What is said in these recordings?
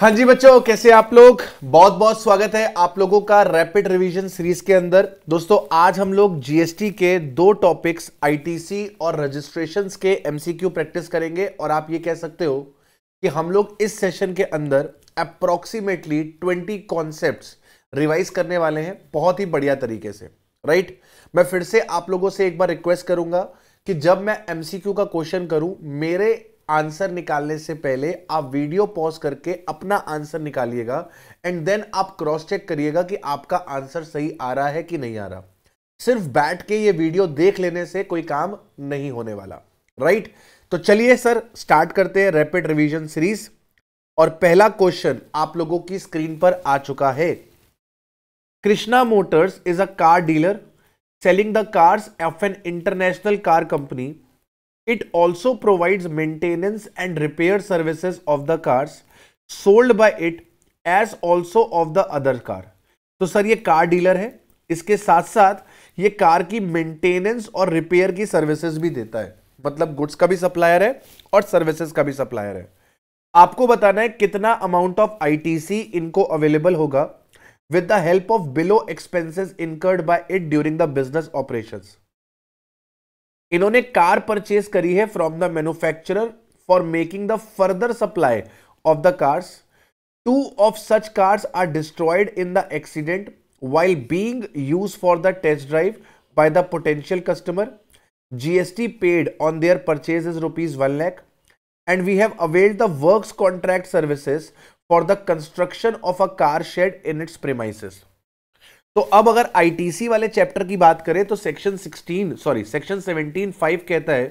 हाँ जी बच्चों कैसे आप लोग बहुत बहुत स्वागत है आप लोगों का रैपिड रिवीजन सीरीज के अंदर दोस्तों आज हम लोग जीएसटी के दो टॉपिक्स आईटीसी और रजिस्ट्रेशन के एमसीक्यू प्रैक्टिस करेंगे और आप ये कह सकते हो कि हम लोग इस सेशन के अंदर अप्रोक्सीमेटली ट्वेंटी कॉन्सेप्ट रिवाइज करने वाले हैं बहुत ही बढ़िया तरीके से राइट मैं फिर से आप लोगों से एक बार रिक्वेस्ट करूंगा कि जब मैं एमसीक्यू का क्वेश्चन करूं मेरे आंसर निकालने से पहले आप वीडियो पॉज करके अपना आंसर निकालिएगा एंड देन आप क्रॉस चेक करिएगा कि आपका आंसर सही आ रहा है कि नहीं आ रहा सिर्फ बैठ के ये वीडियो देख लेने से कोई काम नहीं होने वाला राइट right? तो चलिए सर स्टार्ट करते हैं रैपिड रिवीजन सीरीज और पहला क्वेश्चन आप लोगों की स्क्रीन पर आ चुका है Krishna motors is a car dealer selling the cars of an international car company It also provides maintenance and repair services of the cars sold by it as also of the other car. तो sir ये car dealer है इसके साथ साथ ये car की maintenance और repair की सर्विसेज भी देता है मतलब गुड्स का भी सप्लायर है और सर्विसेज का भी सप्लायर है आपको बताना है कितना अमाउंट ऑफ आईटीसी इनको अवेलेबल होगा with the help of below expenses incurred by it during the business operations इन्होंने कार परचेज करी है from the manufacturer for making the further supply of the cars two of such cars are destroyed in the accident while being use for the test drive by the potential customer GST paid on their purchase is rupees one lakh and we have availed the work contract services for the construction of a car shed in its premises तो अब अगर ITC वाले chapter की बात करें तो section 16 sorry section 17 five कहता है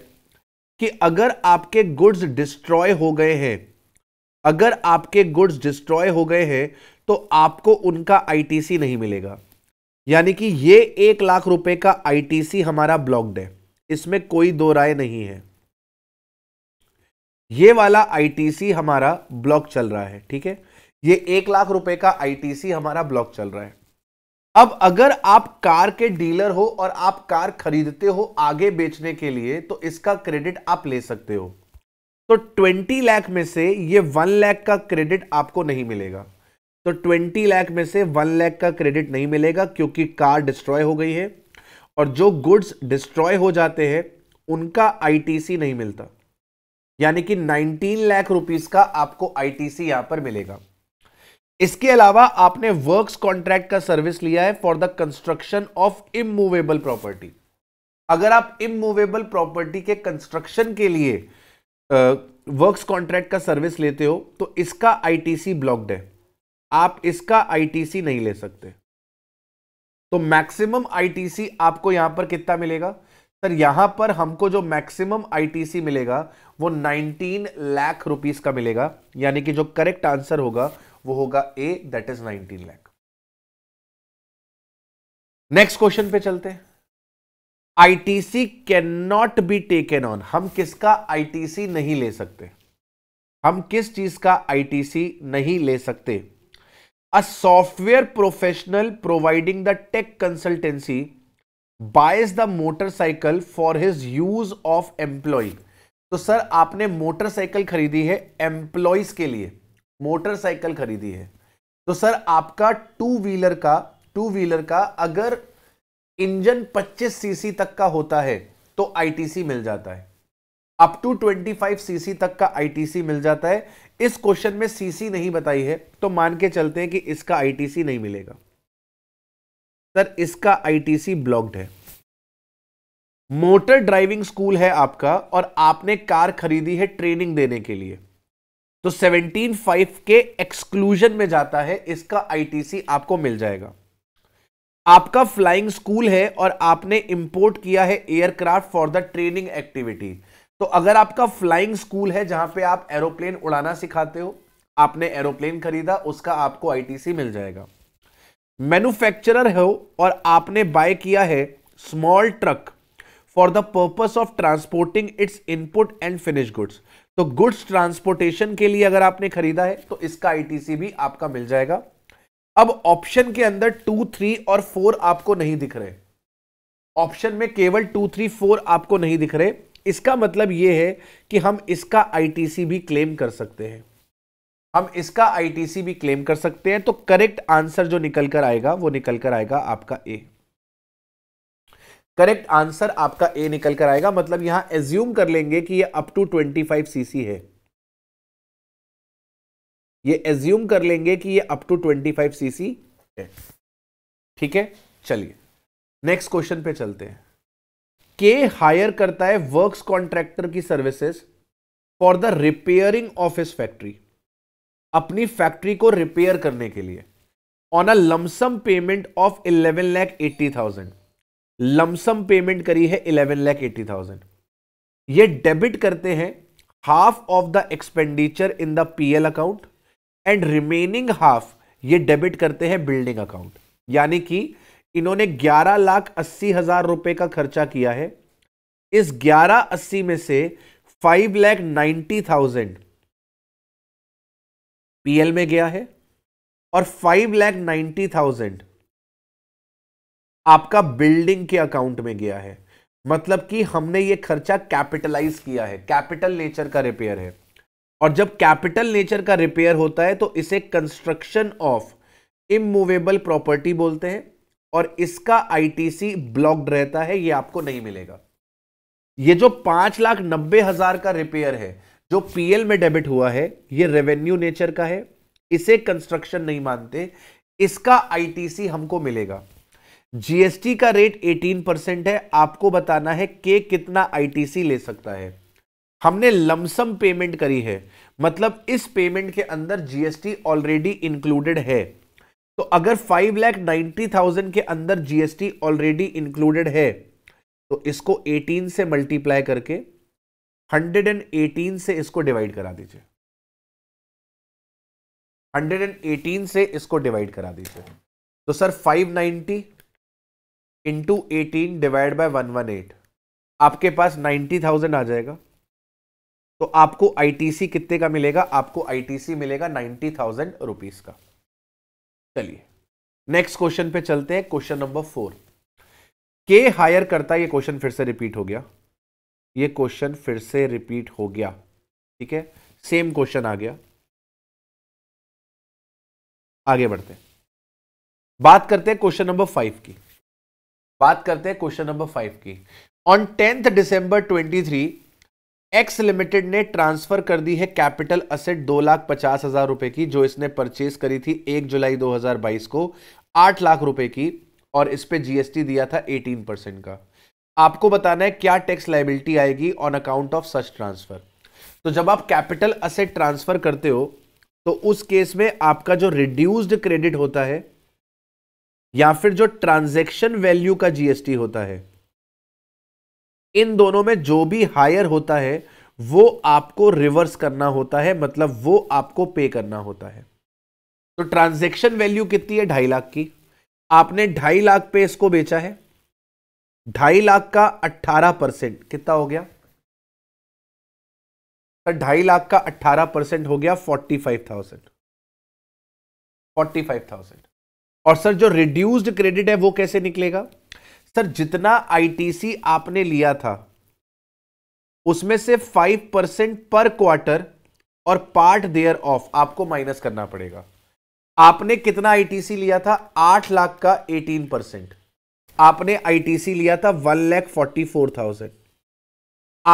कि अगर आपके गुड्स डिस्ट्रॉय हो गए हैं अगर आपके गुड्स डिस्ट्रॉय हो गए हैं तो आपको उनका आईटीसी नहीं मिलेगा यानी कि ये एक लाख रुपए का आईटीसी हमारा ब्लॉक्ड है इसमें कोई दो राय नहीं है ये वाला आईटीसी हमारा ब्लॉक चल रहा है ठीक है ये एक लाख रुपए का आईटीसी हमारा ब्लॉक चल रहा है अब अगर आप कार के डीलर हो और आप कार खरीदते हो आगे बेचने के लिए तो इसका क्रेडिट आप ले सकते हो तो 20 लाख में से ये 1 लाख का क्रेडिट आपको नहीं मिलेगा तो 20 लाख में से 1 लाख का क्रेडिट नहीं मिलेगा क्योंकि कार डिस्ट्रॉय हो गई है और जो गुड्स डिस्ट्रॉय हो जाते हैं उनका आईटीसी नहीं मिलता यानी कि 19 लाख रुपीस का आपको आईटीसी यहां पर मिलेगा इसके अलावा आपने वर्क्स कॉन्ट्रैक्ट का सर्विस लिया है for the construction of immovable property अगर आप इमूवेबल प्रॉपर्टी के कंस्ट्रक्शन के लिए वर्क्स uh, कॉन्ट्रैक्ट का सर्विस लेते हो तो इसका आईटीसी ब्लॉक्ड है आप इसका आईटीसी नहीं ले सकते तो मैक्सिमम आईटीसी आपको यहां पर कितना मिलेगा सर यहां पर हमको जो मैक्सिमम आईटीसी मिलेगा वो 19 लाख रुपीस का मिलेगा यानी कि जो करेक्ट आंसर होगा वो होगा A that is 19 lakh next question पे चलते टी ITC can not be taken on हम किसका आईटीसी नहीं ले सकते हम किस चीज का आईटीसी नहीं ले सकते a software professional providing the tech consultancy buys the motorcycle for his use of employ तो सर आपने मोटरसाइकिल खरीदी है एम्प्लॉयज के लिए मोटरसाइकिल खरीदी है तो सर आपका टू व्हीलर का टू व्हीलर का अगर इंजन 25 सीसी तक का होता है तो आईटीसी मिल जाता है अप टू 25 सीसी तक का आईटीसी मिल जाता है इस क्वेश्चन में सीसी नहीं बताई है तो मान के चलते हैं कि इसका आईटीसी नहीं मिलेगा सर इसका आईटीसी ब्लॉक्ड है मोटर ड्राइविंग स्कूल है आपका और आपने कार खरीदी है ट्रेनिंग देने के लिए तो 175 के एक्सक्लूजन में जाता है इसका आईटीसी आपको मिल जाएगा आपका फ्लाइंग स्कूल है और आपने इंपोर्ट किया है aircraft for the training activity तो अगर आपका फ्लाइंग स्कूल है जहां पे आप एरोप्लेन उड़ाना सिखाते हो आपने एरोप्लेन खरीदा उसका आपको आईटीसी मिल जाएगा मैन्युफैक्चरर हो और आपने बाय किया है small truck for the purpose of transporting its input and finish goods तो गुड्स ट्रांसपोर्टेशन के लिए अगर आपने खरीदा है तो इसका आईटीसी भी आपका मिल जाएगा अब ऑप्शन के अंदर टू थ्री और फोर आपको नहीं दिख रहे ऑप्शन में केवल टू थ्री फोर आपको नहीं दिख रहे इसका मतलब यह है कि हम इसका आईटीसी भी क्लेम कर सकते हैं हम इसका आईटीसी भी क्लेम कर सकते हैं तो करेक्ट आंसर जो निकल कर आएगा वो निकल कर आएगा आपका ए करेक्ट आंसर आपका ए निकल कर आएगा मतलब यहां एज्यूम कर लेंगे कि ये अप टू 25 सीसी है ये एज्यूम कर लेंगे कि ये अप टू 25 सीसी है ठीक है चलिए नेक्स्ट क्वेश्चन पे चलते हैं के हायर करता है वर्क्स कॉन्ट्रैक्टर की services for the repairing of his factory अपनी फैक्ट्री को रिपेयर करने के लिए on a lumpsum payment of eleven lakh eighty thousand lumpsum payment करी है इलेवन लैख एट्टी थाउजेंड ये डेबिट करते हैं half of the expenditure in the PL account and remaining half ये डेबिट करते हैं बिल्डिंग अकाउंट यानी कि इन्होंने ग्यारह लाख अस्सी हजार रुपए का खर्चा किया है इस ग्यारह अस्सी में से five lakh ninety thousand PL में गया है और फाइव लैख नाइन्टी थाउजेंड आपका बिल्डिंग के अकाउंट में गया है मतलब कि हमने ये खर्चा कैपिटलाइज किया है कैपिटल नेचर का रिपेयर है और जब कैपिटल नेचर का रिपेयर होता है तो इसे कंस्ट्रक्शन ऑफ इमूवेबल प्रॉपर्टी बोलते हैं और इसका आईटीसी ब्लॉक्ड रहता है ये आपको नहीं मिलेगा ये जो पांच लाख नब्बे हजार का रिपेयर है जो पीएल में डेबिट हुआ है ये रेवेन्यू नेचर का है इसे कंस्ट्रक्शन नहीं मानते इसका आईटीसी हमको मिलेगा जीएसटी का रेट 18 परसेंट है आपको बताना है के कितना आईटीसी ले सकता है हमने लमसम पेमेंट करी है मतलब इस पेमेंट के अंदर जीएसटी ऑलरेडी इंक्लूडेड है तो अगर फाइव लैख नाइनटी थाउजेंड के अंदर जीएसटी ऑलरेडी इंक्लूडेड है तो इसको 18 से मल्टीप्लाई करके 118 से इसको डिवाइड करा दीजिए 118 से इसको डिवाइड करा दीजिए तो sir 590 into eighteen divide by one one eight आपके पास नाइन्टी थाउजेंड आ जाएगा तो आपको आईटीसी कितने का मिलेगा आपको आईटीसी मिलेगा नाइन्टी थाउजेंड रुपीज का चलिए नेक्स्ट क्वेश्चन पे चलते हैं क्वेश्चन नंबर फोर के हायर करता ये क्वेश्चन फिर से रिपीट हो गया ये क्वेश्चन फिर से रिपीट हो गया ठीक है सेम क्वेश्चन आ गया आगे बढ़ते हैं बात करते हैं क्वेश्चन नंबर फाइव की बात करते हैं क्वेश्चन नंबर फाइव की on tenth twenty 23 X limited ने ट्रांसफर कर दी है कैपिटल असेट दो लाख पचास हजार रुपए की जो इसने परचेज करी थी एक जुलाई 2022 को आठ लाख रुपए की और इस पे जीएसटी दिया था 18 परसेंट का आपको बताना है क्या टैक्स लाइबिलिटी आएगी on account of such transfer तो जब आप कैपिटल असेट ट्रांसफर करते हो तो उस केस में आपका जो रिड्यूस्ड क्रेडिट होता है या फिर जो ट्रांजेक्शन वैल्यू का जीएसटी होता है इन दोनों में जो भी हायर होता है वो आपको रिवर्स करना होता है मतलब वो आपको पे करना होता है तो ट्रांजेक्शन वैल्यू कितनी है ढाई लाख की आपने ढाई लाख पे इसको बेचा है ढाई लाख का अट्ठारह परसेंट कितना हो गया तो ढाई लाख का अट्ठारह परसेंट हो गया forty five thousand forty five thousand और सर जो रिड्यूस्ड क्रेडिट है वो कैसे निकलेगा सर जितना आईटीसी आपने लिया था उसमें से फाइव परसेंट पर क्वार्टर और पार्ट देयर ऑफ आपको माइनस करना पड़ेगा आपने कितना आईटीसी लिया था आठ लाख का एटीन परसेंट आपने आईटीसी लिया था one lakh forty four thousand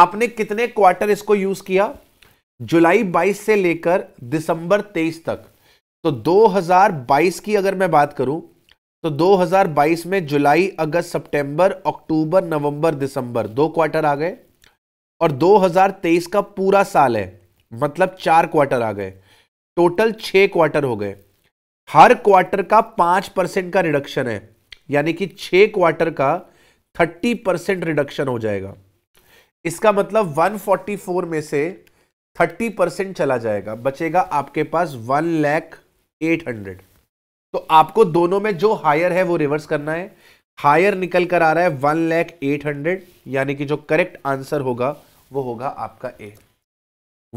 आपने कितने क्वार्टर इसको यूज किया जुलाई 22 से लेकर दिसंबर 23 तक तो 2022 की अगर मैं बात करूं तो 2022 में जुलाई अगस्त सितंबर अक्टूबर नवंबर दिसंबर दो क्वार्टर आ गए और 2023 का पूरा साल है मतलब चार क्वार्टर आ गए टोटल छह क्वार्टर हो गए हर क्वार्टर का पांच परसेंट का रिडक्शन है यानी कि छह क्वार्टर का थर्टी परसेंट रिडक्शन हो जाएगा इसका मतलब 144 में से थर्टी परसेंट चला जाएगा बचेगा आपके पास वन लैख एट हंड्रेड तो आपको दोनों में जो हायर है वो रिवर्स करना है हायर निकल कर आ रहा है वन लैख एट हंड्रेड यानी कि जो करेक्ट आंसर होगा वो होगा आपका A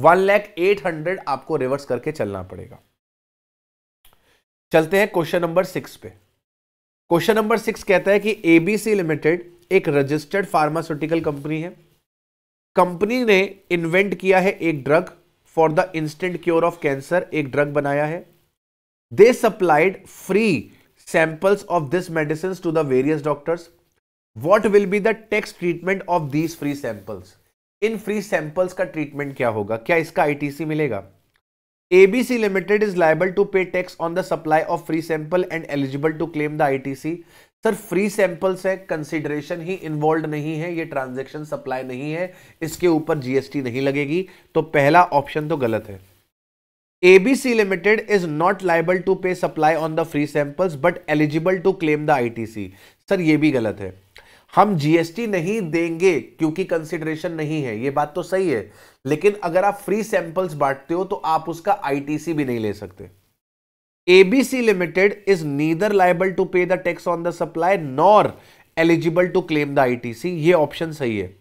one lakh eight hundred आपको रिवर्स करके चलना पड़ेगा चलते हैं क्वेश्चन नंबर सिक्स पे क्वेश्चन नंबर सिक्स कहता है कि एबीसी लिमिटेड एक रजिस्टर्ड फार्मास्यूटिकल कंपनी है कंपनी ने इन्वेंट किया है एक drug for the instant cure of cancer एक ड्रग बनाया है they supplied free samples of this medicine to the various doctors what will be the tax treatment of these free samples इन free samples का treatment क्या होगा क्या इसका ITC मिलेगा ABC limited is liable to pay tax on the supply of free sample and eligible to claim the ITC sir free samples है consideration ही involve नहीं है ये ट्रांजेक्शन सप्लाई नहीं है इसके ऊपर जीएसटी नहीं लगेगी तो पहला ऑप्शन तो गलत है ABC Limited is not liable to pay supply on the free samples but eligible to claim the ITC. Sir ये भी गलत है हम जीएसटी नहीं देंगे क्योंकि कंसिडरेशन नहीं है ये बात तो सही है लेकिन अगर आप फ्री सैंपल्स बांटते हो तो आप उसका आईटीसी भी नहीं ले सकते ABC limited is neither liable to pay the tax on the supply nor eligible to claim the ITC ये ऑप्शन सही है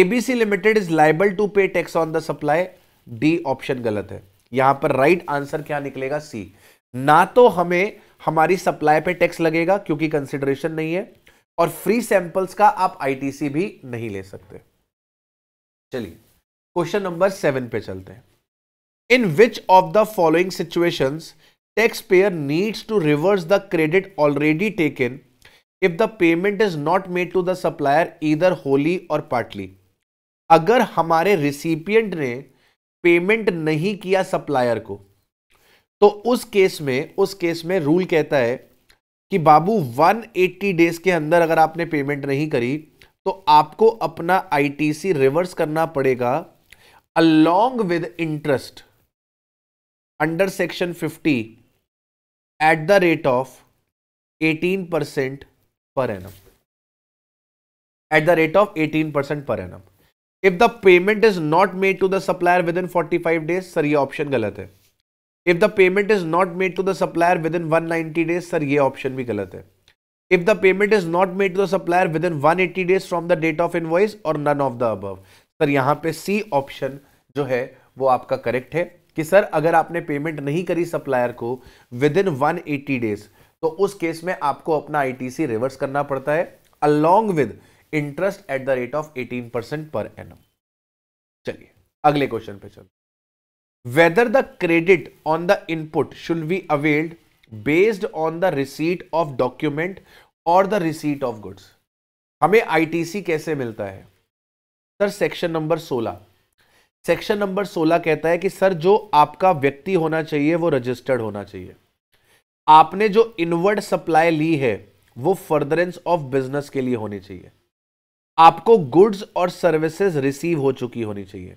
ABC limited is liable to pay tax on the supply D option गलत है यहां पर right answer क्या निकलेगा सी ना तो हमें हमारी सप्लाई पे टैक्स लगेगा क्योंकि कंसिडरेशन नहीं है और फ्री सैंपल्स का आप आईटीसी भी नहीं ले सकते चलिए क्वेश्चन नंबर सेवन पे चलते हैं in which of the following situation tax payer needs to reverse the credit already taken if the payment is not made to the supplier either wholly और पार्टली अगर हमारे रिसिपियंट ने payment नहीं किया supplier को तो उस केस में उस केस में रूल कहता है कि बाबू 180 डेज के अंदर अगर आपने पेमेंट नहीं करी तो आपको अपना आईटीसी रिवर्स करना पड़ेगा along with interest under section 50 at the rate of 18 percent per annum at the rate of 18 percent per annum if the payment is not made to the supplier within forty five days sir ये option गलत है if the payment is not made to the supplier within one ninety days sir ये option भी गलत है if the payment is not made to the supplier within one eighty days from the date of invoice और none of the above sir यहाँ पे C option जो है वो आपका करेक्ट है कि सर अगर आपने पेमेंट नहीं करी सप्लायर को within one eighty days तो उस केस में आपको अपना आईटीसी रिवर्स करना पड़ता है along with interest at the rate of 18 percent per annum चलिए अगले क्वेश्चन पे चलते whether the credit on the input should be availed based on the receipt of document और द रिसीट ऑफ गुड्स हमें ITC कैसे मिलता है sir section number 16 section number 16 कहता है कि सर जो आपका व्यक्ति होना चाहिए वो रजिस्टर्ड होना चाहिए आपने जो इनवर्ड सप्लाई ली है वो फर्दरेंस ऑफ बिजनेस के लिए होनी चाहिए आपको गुड्स और सर्विसेज रिसीव हो चुकी होनी चाहिए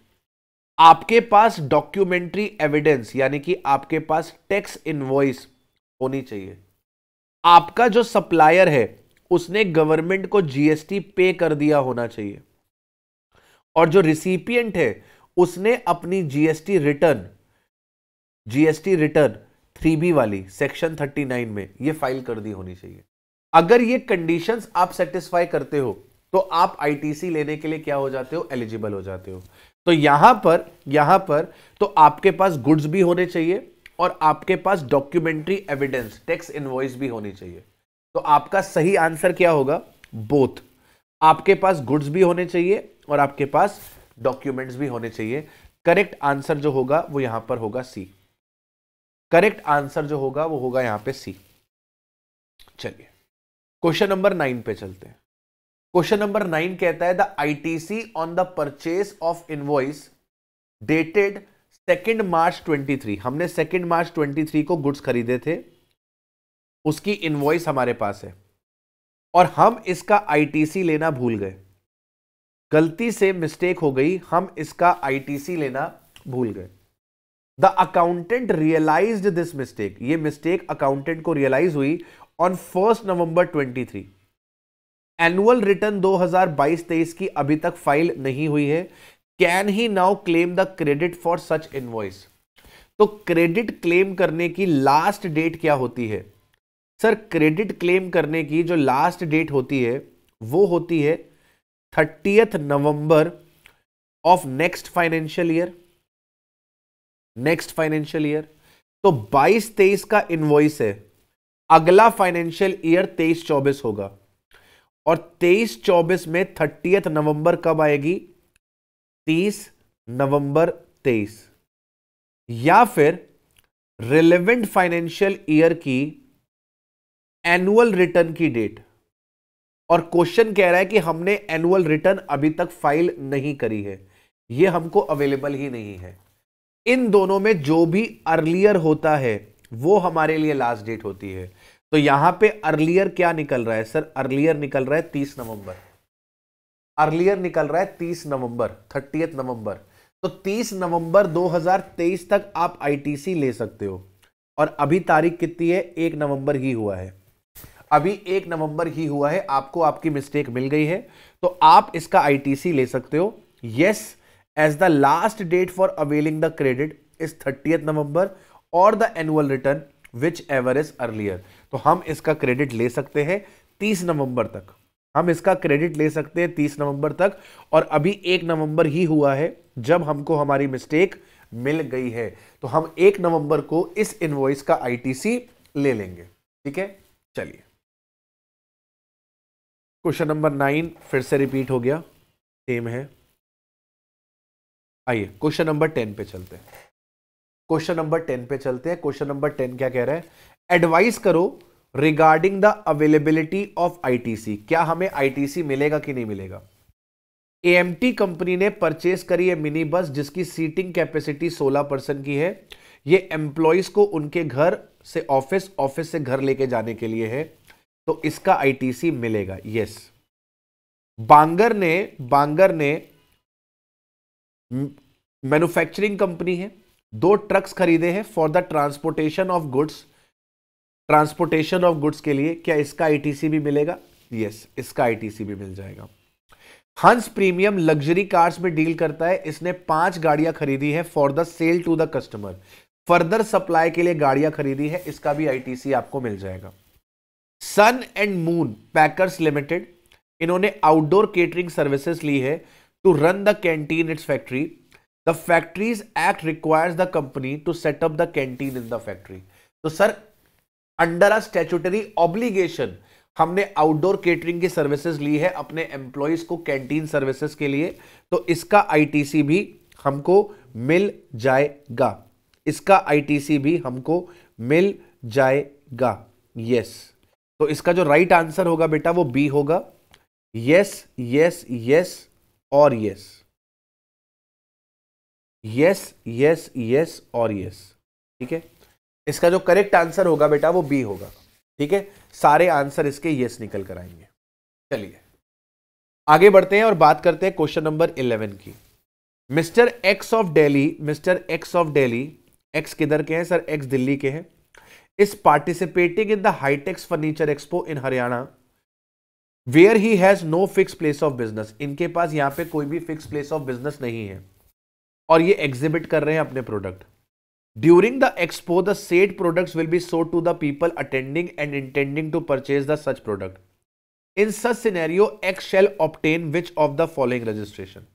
आपके पास डॉक्यूमेंट्री एविडेंस यानी कि आपके पास टैक्स इनवॉइस होनी चाहिए आपका जो सप्लायर है उसने गवर्नमेंट को जीएसटी पे कर दिया होना चाहिए और जो रिसिपियंट है उसने अपनी GST return GST return three B वाली सेक्शन थर्टी नाइन में ये फाइल कर दी होनी चाहिए अगर ये कंडीशंस आप सेटिस्फाई करते हो तो आप आईटीसी लेने के लिए क्या हो जाते हो एलिजिबल हो जाते हो तो यहां पर यहां पर तो आपके पास गुड्स भी होने चाहिए और आपके पास डॉक्यूमेंट्री एविडेंस टैक्स इनवॉइस भी होनी चाहिए तो आपका सही आंसर क्या होगा बोथ आपके पास गुड्स भी होने चाहिए और आपके पास डॉक्यूमेंट्स भी होने चाहिए करेक्ट आंसर जो होगा वो यहां पर होगा सी करेक्ट आंसर जो होगा वो होगा यहां पे सी चलिए क्वेश्चन नंबर नाइन पे चलते हैं क्वेश्चन नंबर नाइन कहता है the ITC on the purchase of invoice dated second March 23 हमने सेकेंड मार्च 23 को गुड्स खरीदे थे उसकी इनवॉइस हमारे पास है और हम इसका आईटीसी लेना भूल गए गलती से मिस्टेक हो गई हम इसका आईटीसी लेना भूल गए the accountant realise this mistake ये मिस्टेक अकाउंटेंट को रियलाइज हुई on first November 23 annual return 2022-23 की अभी तक फाइल नहीं हुई है can he now claim the credit for such invoice तो क्रेडिट क्लेम करने की लास्ट डेट क्या होती है सर क्रेडिट क्लेम करने की जो लास्ट डेट होती है वो होती है thirtieth November of next financial year next financial year तो 22 तेईस का इनवॉइस है अगला फाइनेंशियल ईयर 23 24 होगा और 23-24 में थर्टीथ नवंबर कब आएगी 30 नवंबर 23 या फिर रिलेवेंट फाइनेंशियल ईयर की एनुअल रिटर्न की डेट और क्वेश्चन कह रहा है कि हमने एनुअल रिटर्न अभी तक फाइल नहीं करी है यह हमको अवेलेबल ही नहीं है इन दोनों में जो भी अर्लियर होता है वो हमारे लिए लास्ट डेट होती है तो यहां पे अर्लियर क्या निकल रहा है सर अर्लियर निकल रहा है तीस नवंबर अर्लियर निकल रहा है तीस नवंबर थर्टी नवंबर तो तीस नवंबर 2023 तक आप आईटीसी ले सकते हो और अभी तारीख कितनी है एक नवंबर ही हुआ है अभी एक नवंबर ही हुआ है आपको आपकी मिस्टेक मिल गई है तो आप इसका आईटीसी ले सकते हो yes as the last date for availing the credit is thirty November और the annual return whichever is earlier तो हम इसका क्रेडिट ले सकते हैं तीस नवंबर तक हम इसका क्रेडिट ले सकते हैं तीस नवंबर तक और अभी एक नवंबर ही हुआ है जब हमको हमारी मिस्टेक मिल गई है तो हम एक नवंबर को इस इनवॉइस का आईटीसी ले लेंगे ठीक है चलिए क्वेश्चन नंबर नाइन फिर से रिपीट हो गया सेम है आइए क्वेश्चन नंबर टेन पे चलते हैं क्वेश्चन नंबर टेन पे चलते हैं क्वेश्चन नंबर टेन क्या कह रहा है एडवाइस करो regarding the availability of ITC क्या हमें आईटीसी मिलेगा कि नहीं मिलेगा एएमटी कंपनी ने परचेस करी है मिनी बस जिसकी सीटिंग कैपेसिटी 16 परसेंट की है ये एम्प्लॉयज को उनके घर से ऑफिस ऑफिस से घर लेके जाने के लिए है तो इसका आईटीसी मिलेगा यस बांगर ने बांगर ने मैन्युफैक्चरिंग कंपनी है दो ट्रक्स खरीदे हैं for the transportation of goods transportation of goods के लिए क्या इसका आईटीसी भी मिलेगा यस yes, इसका आईटीसी भी मिल जाएगा हंस प्रीमियम लग्जरी कार्स में डील करता है इसने पांच गाड़ियां खरीदी है for the sale to the customer further supply के लिए गाड़ियां खरीदी है इसका भी आईटीसी आपको मिल जाएगा Sun and Moon Packers Limited इन्होंने आउटडोर केटरिंग सर्विसेज ली है to run the canteen its factory the Factories Act requires the company to set up the canteen in the factory तो sir under a statutory obligation हमने outdoor catering की services ली है अपने employees को canteen services के लिए तो इसका आईटीसी भी हमको मिल जाएगा इसका आईटीसी भी हमको मिल जाएगा यस तो इसका जो राइट right आंसर होगा बेटा वो बी होगा यस यस यस और यस यस यस यस और यस ठीक है इसका जो करेक्ट आंसर होगा बेटा वो बी होगा ठीक है सारे आंसर इसके यस निकल कर आएंगे चलिए आगे बढ़ते हैं और बात करते हैं क्वेश्चन नंबर इलेवन की mister X of Delhi mister X of Delhi X किधर के हैं सर एक्स दिल्ली के हैं is participating in the Hitex furniture expo in Haryana where he has no fix place of business इनके पास यहां पे कोई भी फिक्स प्लेस ऑफ बिजनेस नहीं है और ये एग्जिबिट कर रहे हैं अपने product during the expo the set product will be so to दीपल people attending and intending to purchase the such product in such scenario X shall obtain which of the following registration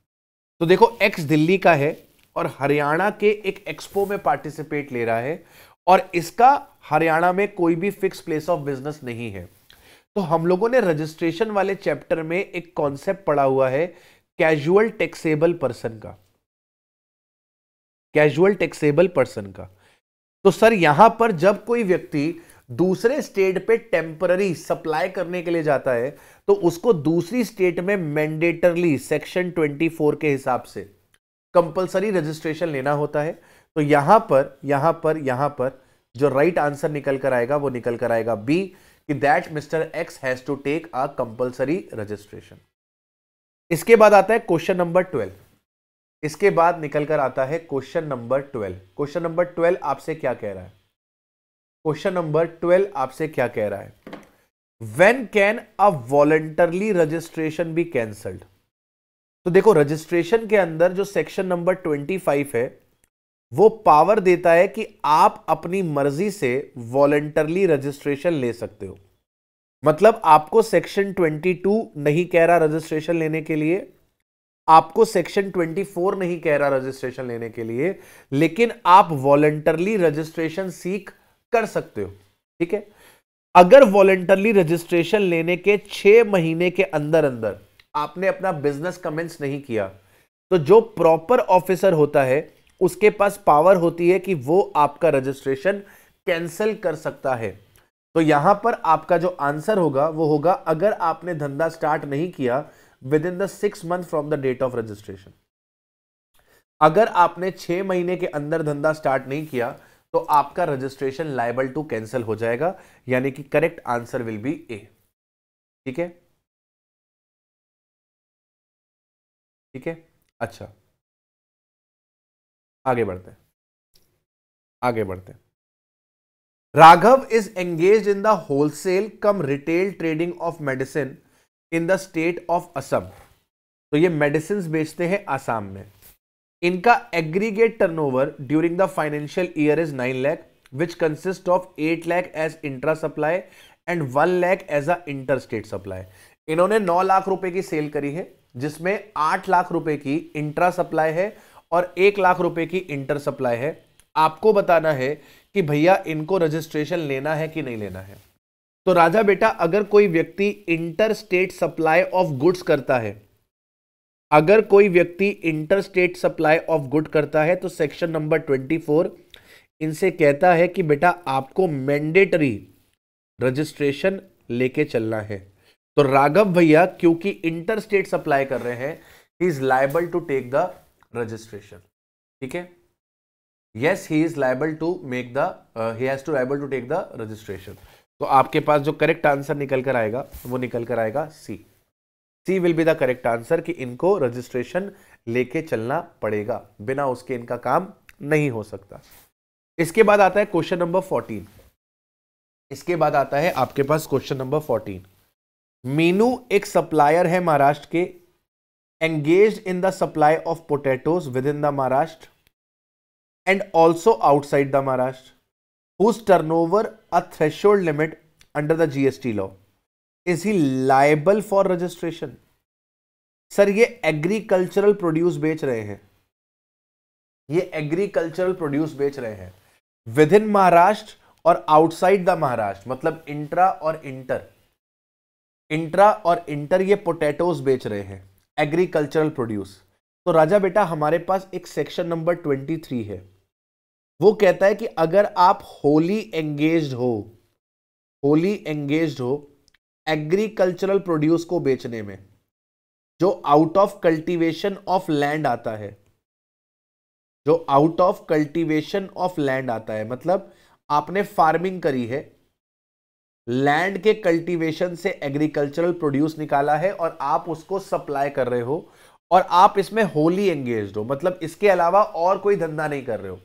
तो देखो x Delhi का है और हरियाणा के एक expo में participate ले रहा है और इसका हरियाणा में कोई भी फिक्स प्लेस ऑफ बिजनेस नहीं है तो हम लोगों ने रजिस्ट्रेशन वाले चैप्टर में एक कॉन्सेप्ट पढ़ा हुआ है कैजुअल टैक्सेबल पर्सन का कैजुअल टैक्सेबल पर्सन का तो सर यहां पर जब कोई व्यक्ति दूसरे स्टेट पे टेम्पररी सप्लाई करने के लिए जाता है तो उसको दूसरी स्टेट में मैंडेटरली सेक्शन 24 के हिसाब से कंपलसरी रजिस्ट्रेशन लेना होता है तो यहां पर यहां पर यहां पर जो राइट right आंसर निकल कर आएगा वो निकल कर आएगा बी कि that mister X has to take a compulsory registration इसके बाद आता है क्वेश्चन नंबर ट्वेल्व इसके बाद निकल कर आता है question number twelve question number twelve आपसे क्या कह रहा है क्वेश्चन नंबर ट्वेल्व आपसे क्या कह रहा है when can a voluntarily registration be cancelled तो देखो रजिस्ट्रेशन के अंदर जो सेक्शन नंबर ट्वेंटी फाइव है वो पावर देता है कि आप अपनी मर्जी से वॉलेंटरली रजिस्ट्रेशन ले सकते हो मतलब आपको सेक्शन ट्वेंटी टू नहीं कह रहा रजिस्ट्रेशन लेने के लिए आपको सेक्शन 24 नहीं कह रहा रजिस्ट्रेशन लेने के लिए लेकिन आप वॉलेंटरली रजिस्ट्रेशन सीख कर सकते हो ठीक है अगर वॉलेंटरली रजिस्ट्रेशन लेने के छह महीने के अंदर अंदर आपने अपना बिजनेस कमेंस नहीं किया तो जो प्रॉपर ऑफिसर होता है उसके पास पावर होती है कि वो आपका रजिस्ट्रेशन कैंसिल कर सकता है तो यहां पर आपका जो आंसर होगा वो होगा अगर आपने धंधा स्टार्ट नहीं किया within the six month from the date of registration अगर आपने छह महीने के अंदर धंधा स्टार्ट नहीं किया तो आपका रजिस्ट्रेशन लाइबल टू कैंसिल हो जाएगा यानी कि correct answer will be A ठीक है ठीक है अच्छा आगे बढ़ते आगे बढ़ते Raghav is engage in the wholesale cum retail trading of medicine in the state of Assam तो ये मेडिसिन बेचते हैं आसाम में इनका aggregate turnover during the financial year is nine lakh which consist of eight lakh as intra supply and one lakh as a inter state supply इन्होंने नौ लाख रुपए की सेल करी है जिसमें आठ लाख रुपए की इंट्रा सप्लाई है और एक लाख रुपए की इंटर सप्लाई है आपको बताना है कि भैया इनको रजिस्ट्रेशन लेना है कि नहीं लेना है तो राजा बेटा अगर कोई व्यक्ति inter state supply of goods करता है अगर कोई व्यक्ति inter state supply of good करता है तो सेक्शन नंबर ट्वेंटी फोर इनसे कहता है कि बेटा आपको मैंडेटरी रजिस्ट्रेशन लेके चलना है तो राघव भैया क्योंकि इंटर स्टेट सप्लाई कर रहे हैं he is liable to take the registration ठीक है yes he is liable to make the he has to liable to take the registration तो आपके पास जो करेक्ट आंसर निकल कर आएगा वो निकल कर आएगा C C will be the correct answer कि इनको रजिस्ट्रेशन लेके चलना पड़ेगा बिना उसके इनका काम नहीं हो सकता इसके बाद आता है क्वेश्चन नंबर फोर्टीन इसके बाद आता है आपके पास क्वेश्चन नंबर फोर्टीन मीनू एक सप्लायर है महाराष्ट्र के engage in the supply of potatoes within the Maharashtra and also outside the Maharashtra whose turnover a threshold limit under the GST law is he liable for registration sir ये agricultural produce बेच रहे हैं ये agricultural produce बेच रहे हैं with in Maharashtra और outside the Maharashtra मतलब इंट्रा और इंटर इंट्रा और इंटर ये पोटैटोस बेच रहे हैं एग्रीकल्चरल प्रोड्यूस तो राजा बेटा हमारे पास एक सेक्शन नंबर ट्वेंटी थ्री है वो कहता है कि अगर आप होली एंगेज हो होली एंगेज हो एग्रीकल्चरल प्रोड्यूस को बेचने में जो out of cultivation of land आता है जो out of cultivation of land आता है मतलब आपने फार्मिंग करी है लैंड के कल्टीवेशन से एग्रीकल्चरल प्रोड्यूस निकाला है और आप उसको सप्लाई कर रहे हो और आप इसमें होली एंगेज हो मतलब इसके अलावा और कोई धंधा नहीं कर रहे हो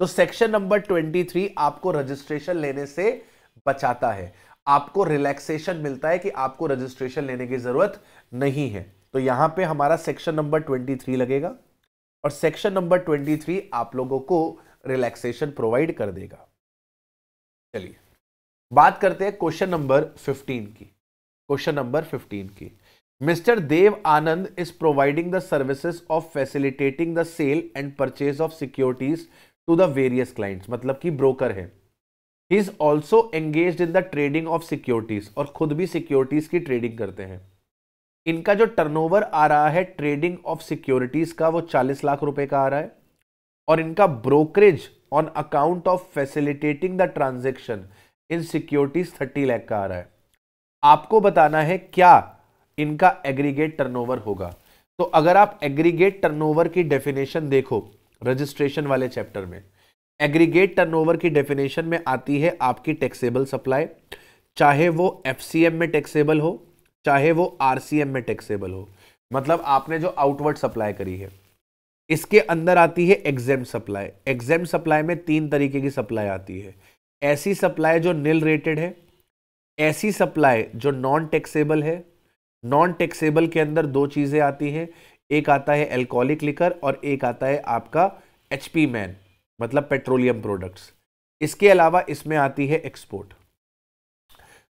तो सेक्शन नंबर 23 आपको रजिस्ट्रेशन लेने से बचाता है आपको रिलैक्सेशन मिलता है कि आपको रजिस्ट्रेशन लेने की जरूरत नहीं है तो यहां पे हमारा सेक्शन नंबर 23 लगेगा और सेक्शन नंबर 23 आप लोगों को रिलैक्सेशन प्रोवाइड कर देगा चलिए बात करते हैं क्वेश्चन नंबर 15 की क्वेश्चन नंबर 15 की mister Dev Anand is providing the services of facilitating the sale and purchase of securities to the various clients मतलब कि ब्रोकर है he is also engage in the trading of securities और खुद भी securities की trading करते हैं इनका जो टर्नओवर आ रहा है ट्रेडिंग ऑफ सिक्योरिटीज का वो 40 लाख रुपए का आ रहा है और इनका brokerage on account of facilitating the transaction in securities 30 lakh का आ रहा है आपको बताना है क्या इनका एग्रीगेट टर्नओवर होगा तो अगर आप एग्रीगेट टर्नओवर की डेफिनेशन देखो रजिस्ट्रेशन वाले चैप्टर में एग्रीगेट टर्नओवर की डेफिनेशन में आती है आपकी टैक्सेबल सप्लाई चाहे वो एफ में टैक्सेबल हो चाहे वो आर में टैक्सेबल हो मतलब आपने जो आउटवर्ड सप्लाई करी है इसके अंदर आती है एग्जेम सप्लाई एग्जेम सप्लाई में तीन तरीके की सप्लाई आती है ऐसी सप्लाई जो निल रेटेड है ऐसी सप्लाई जो नॉन टैक्सेबल है नॉन टैक्सेबल के अंदर दो चीज़ें आती हैं एक आता है एल्कोहलिक लिकर और एक आता है आपका एच मैन मतलब पेट्रोलियम प्रोडक्ट्स इसके अलावा इसमें आती है एक्सपोर्ट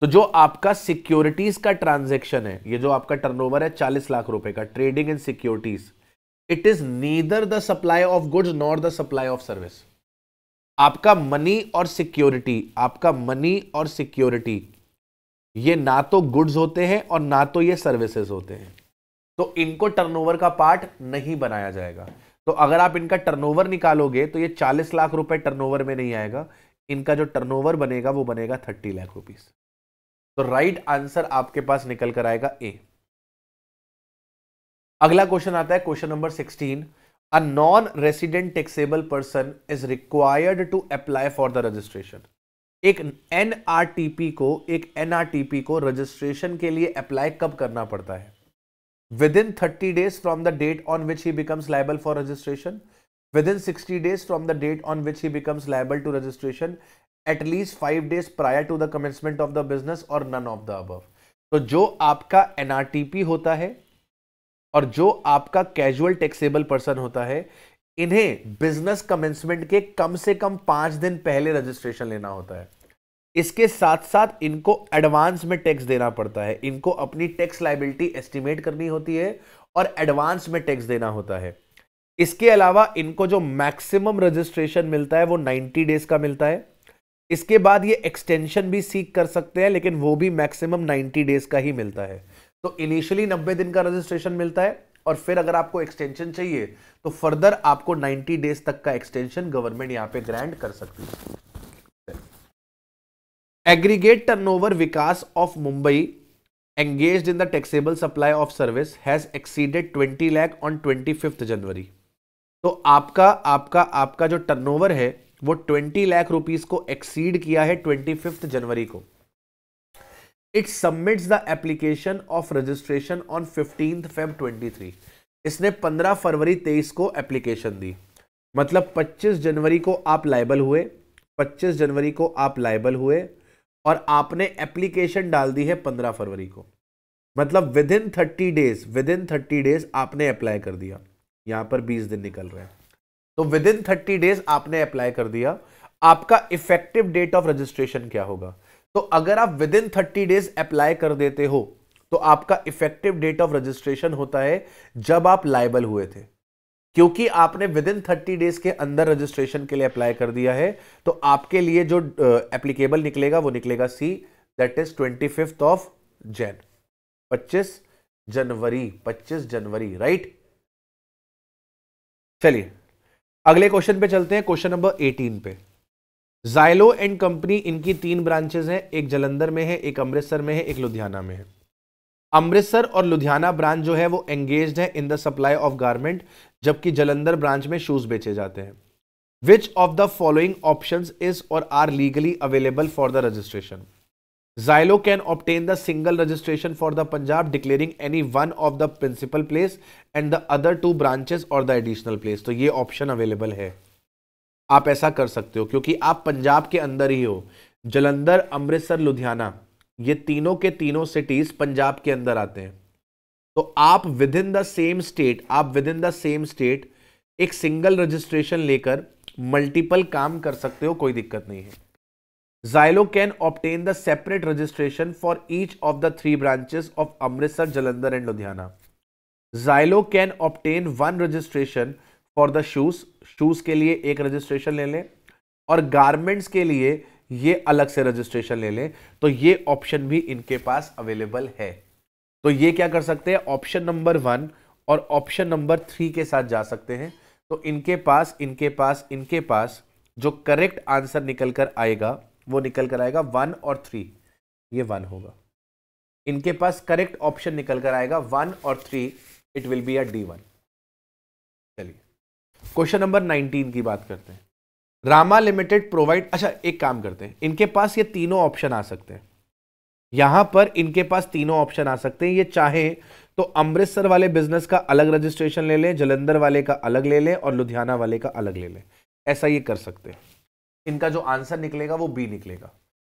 तो जो आपका सिक्योरिटीज का ट्रांजेक्शन है ये जो आपका टर्नओवर है चालीस लाख रुपए का trading in securities it is neither the supply of goods not the supply of service आपका मनी और सिक्योरिटी आपका मनी और सिक्योरिटी ये ना तो गुड्स होते हैं और ना तो ये सर्विसेज होते हैं तो इनको टर्नओवर का पार्ट नहीं बनाया जाएगा तो अगर आप इनका टर्नओवर निकालोगे तो ये चालीस लाख रुपए टर्नओवर में नहीं आएगा इनका जो टर्नओवर बनेगा वो बनेगा थर्टी लाख रुपीस तो राइट आंसर आपके पास निकल कर आएगा ए अगला क्वेश्चन आता है question number sixteen a non resident taxable person is required to apply for the registration एक एनआरटीपी को एक एनआरटीपी को रजिस्ट्रेशन के लिए अप्लाई कब करना पड़ता है within 30 days from the date on which he becomes liable for registration, within 60 days from the date on which he becomes liable to registration, at least 5 days prior to the commencement of the business or none of the above. तो जो आपका NRTP होता है और जो आपका casual taxable person होता है इन्हें बिजनेस कमेंसमेंट के कम से कम पांच दिन पहले रजिस्ट्रेशन लेना होता है इसके साथ साथ इनको एडवांस में टैक्स देना पड़ता है इनको अपनी टैक्स लाइबिलिटी एस्टिमेट करनी होती है और एडवांस में टैक्स देना होता है इसके अलावा इनको जो मैक्सिमम रजिस्ट्रेशन मिलता है वो 90 डेज का मिलता है इसके बाद ये एक्सटेंशन भी सीख कर सकते हैं लेकिन वो भी मैक्सिमम 90 डेज का ही मिलता है तो इनिशियली 90 दिन का रजिस्ट्रेशन मिलता है और फिर अगर आपको एक्सटेंशन चाहिए तो फर्दर आपको 90 डेज तक का एक्सटेंशन गवर्नमेंट यहाँ पे ग्रांट कर सकती है aggregate turnover vikas of mumbai engaged in the taxable supply of service has exceeded 20 lakh on 25th जनवरी तो आपका आपका आपका जो टर्नओवर है वो 20 लाख रुपीस को एक्सीड किया है फिफ्थ जनवरी को it submits the application of registration on 15 Feb 23 इसने 15 फरवरी 23 को एप्लीकेशन दी मतलब 25 जनवरी को आप लाइबल हुए 25 जनवरी को आप लाइबल हुए और आपने एप्लीकेशन डाल दी है पंद्रह फरवरी को मतलब within thirty days within thirty days आपने अप्लाई कर दिया यहां पर बीस दिन निकल रहे हैं तो विद इन थर्टी डेज आपने अप्लाई कर दिया आपका इफेक्टिव डेट ऑफ रजिस्ट्रेशन क्या होगा तो अगर आप within thirty days apply कर देते हो तो आपका इफेक्टिव डेट ऑफ रजिस्ट्रेशन होता है जब आप लाइबल हुए थे क्योंकि आपने विद इन थर्टी डेज के अंदर रजिस्ट्रेशन के लिए अप्लाई कर दिया है तो आपके लिए जो एप्लीकेबल uh, निकलेगा वो निकलेगा C that is twenty fifth of Jan पच्चीस जनवरी पच्चीस जनवरी राइट चलिए अगले क्वेश्चन पे चलते हैं क्वेश्चन नंबर एटीन पे जायलो एंड कंपनी इनकी तीन ब्रांचेज हैं एक जलंधर में है एक अमृतसर में है एक लुधियाना में है अमृतसर और लुधियाना ब्रांच जो है वो एंगेज है in the supply of garment जबकि जलंधर ब्रांच में शूज बेचे जाते हैं which of the following option is और are legally available for the registration Zylo can obtain the single registration for the Punjab declaring any one of the principal place and the other two branches or the additional place. तो ये option available है आप ऐसा कर सकते हो क्योंकि आप पंजाब के अंदर ही हो जलंधर अमृतसर लुधियाना ये तीनों के तीनों सिटीज पंजाब के अंदर आते हैं तो आप within the same state आप within the same state एक सिंगल रजिस्ट्रेशन लेकर मल्टीपल काम कर सकते हो कोई दिक्कत नहीं है Zylo can obtain the separate registration for each of the three branches of Amritsar Jalandhar and Ludhiana Zylo can obtain one registration for the shoes shoes के लिए एक रजिस्ट्रेशन ले लें और गारमेंट्स के लिए ये अलग से रजिस्ट्रेशन ले लें तो ये ऑप्शन भी इनके पास अवेलेबल है तो ये क्या कर सकते हैं ऑप्शन नंबर वन और ऑप्शन नंबर थ्री के साथ जा सकते हैं तो इनके पास इनके पास इनके पास जो करेक्ट आंसर निकल कर आएगा वो निकल कर आएगा वन और थ्री ये वन होगा इनके पास करेक्ट ऑप्शन निकल कर आएगा वन और three it will be a D one चलिए क्वेश्चन नंबर नाइनटीन की बात करते हैं रामा लिमिटेड प्रोवाइड अच्छा एक काम करते हैं इनके पास ये तीनों ऑप्शन आ सकते हैं यहां पर इनके पास तीनों ऑप्शन आ सकते हैं ये चाहे तो अमृतसर वाले बिजनेस का अलग रजिस्ट्रेशन ले लें जलंधर वाले का अलग ले लें और लुधियाना वाले का अलग ले लें ऐसा ये कर सकते हैं इनका जो आंसर निकलेगा वो बी निकलेगा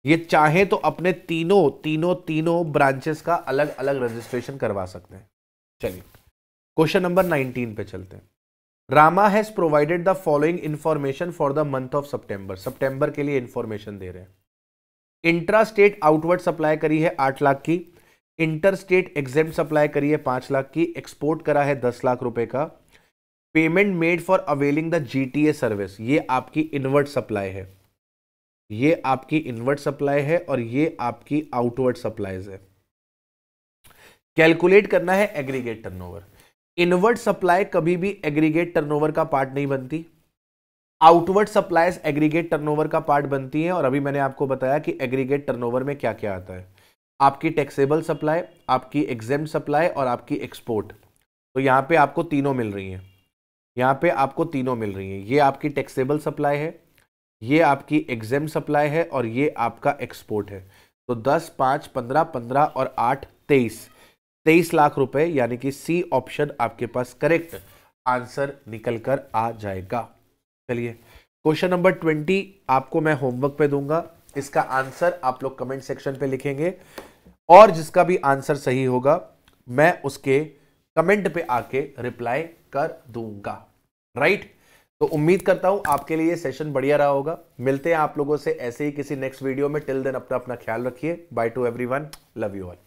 ये चाहे तो अपने तीनों तीनों तीनों ब्रांचेस का अलग अलग रजिस्ट्रेशन करवा सकते हैं चलिए क्वेश्चन नंबर 19 पे चलते हैं Rama has provided the following information for the month of September सितंबर के लिए इन्फॉर्मेशन दे रहे हैं इंट्रा स्टेट आउटवर्ड सप्लाई करी है आठ लाख की इंटर स्टेट एग्जाम सप्लाई करी है पांच लाख की एक्सपोर्ट करा है दस लाख रुपए का payment made for availing the GTA service ये आपकी इनवर्ट सप्लाई है ये आपकी इनवर्ट सप्लाई है और ये आपकी आउटवर्ड सप्लाईज है कैलकुलेट करना है एग्रीगेट टर्नओवर इनवर्ट सप्लाई कभी भी एग्रीगेट टर्नओवर का पार्ट नहीं बनती आउटवर्ड सप्लाइज एग्रीगेट टर्नओवर का पार्ट बनती हैं और अभी मैंने आपको बताया कि एग्रीगेट टर्नओवर में क्या क्या आता है आपकी टैक्सेबल सप्लाई आपकी एग्जाम सप्लाई और आपकी एक्सपोर्ट तो यहाँ पे आपको तीनों मिल रही हैं यहाँ पे आपको तीनों मिल रही हैं ये आपकी टैक्सेबल सप्लाई है ये आपकी एग्जाम सप्लाई है और ये आपका एक्सपोर्ट है तो दस पाँच पंद्रह पंद्रह और आठ तेईस तेईस लाख रुपए यानी कि सी ऑप्शन आपके पास करेक्ट आंसर निकल कर आ जाएगा चलिए क्वेश्चन नंबर ट्वेंटी आपको मैं होमवर्क पे दूंगा इसका आंसर आप लोग कमेंट सेक्शन पे लिखेंगे और जिसका भी आंसर सही होगा मैं उसके कमेंट पे आके रिप्लाई कर दूंगा राइट तो उम्मीद करता हूं आपके लिए सेशन बढ़िया रहा होगा मिलते हैं आप लोगों से ऐसे ही किसी नेक्स्ट वीडियो में टिल देन अपना अपना ख्याल रखिए bye to every love you all